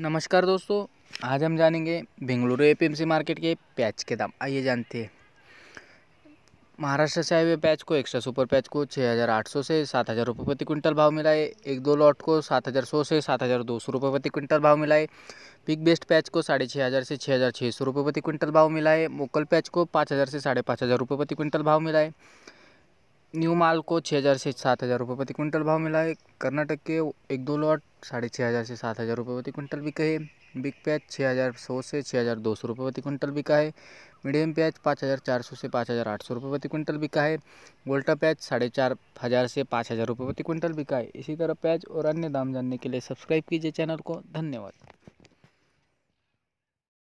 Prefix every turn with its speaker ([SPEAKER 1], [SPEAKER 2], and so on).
[SPEAKER 1] नमस्कार दोस्तों
[SPEAKER 2] आज हम जानेंगे बेंगलुरु एपीएमसी मार्केट के पैच के दाम आइए जानते हैं महाराष्ट्र से आए हुए पैच को एक्स्ट्रा सुपर पैच को 6,800 से सात हज़ार रुपये प्रति क्विंटल भाव मिला है एक दो लॉट को सात हज़ार सौ से सात हज़ार दो सौ रुपये प्रति क्विंटल भाव मिला है पिक बेस्ट पैच को साढ़े छः हज़ार से छः हज़ार छः सौ रुपये प्रति क्विंटल भाव मिला है मोकल पैच को पाँच हज़ार से साढ़े पाँच हज़ार रुपये प्रति क्विंटल भाव मिला है न्यू माल को छः हज़ार से सात हज़ार रुपये प्रति क्विंटल भाव मिला है कर्नाटक के एक दो लॉट साढ़े छः हज़ार से सात हज़ार रुपये प्रति क्विंटल बिका है बिग प्याज छः हज़ार सौ से छः हज़ार दो सौ रुपये प्रति क्विंटल बिका है मीडियम प्याज पाँच हज़ार चार सौ से पाँच हज़ार आठ सौ रुपये प्रति क्विंटल बिका है गोल्टा प्याज साढ़े चार हज़ार से पाँच हज़ार रुपये प्रति क्विंटल बिका है इसी तरह प्याज और अन्य दाम जानने के लिए सब्सक्राइब कीजिए चैनल को धन्यवाद